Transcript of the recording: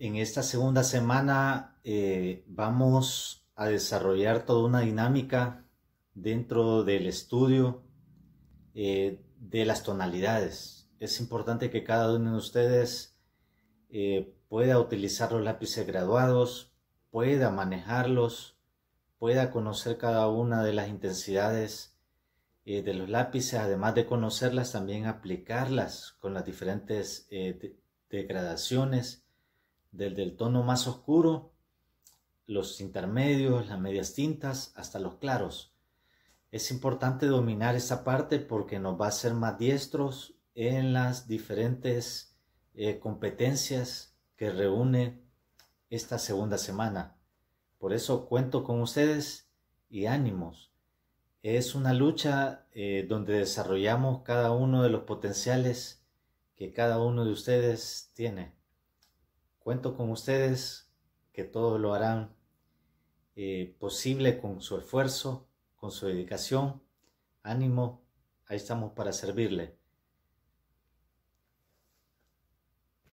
En esta segunda semana eh, vamos a desarrollar toda una dinámica dentro del estudio eh, de las tonalidades. Es importante que cada uno de ustedes eh, pueda utilizar los lápices graduados, pueda manejarlos, pueda conocer cada una de las intensidades de los lápices, además de conocerlas, también aplicarlas con las diferentes degradaciones desde el tono más oscuro, los intermedios, las medias tintas, hasta los claros. Es importante dominar esa parte porque nos va a hacer más diestros en las diferentes eh, competencias que reúne esta segunda semana. Por eso cuento con ustedes y ánimos. Es una lucha eh, donde desarrollamos cada uno de los potenciales que cada uno de ustedes tiene. Cuento con ustedes que todo lo harán eh, posible con su esfuerzo, con su dedicación, ánimo, ahí estamos para servirle.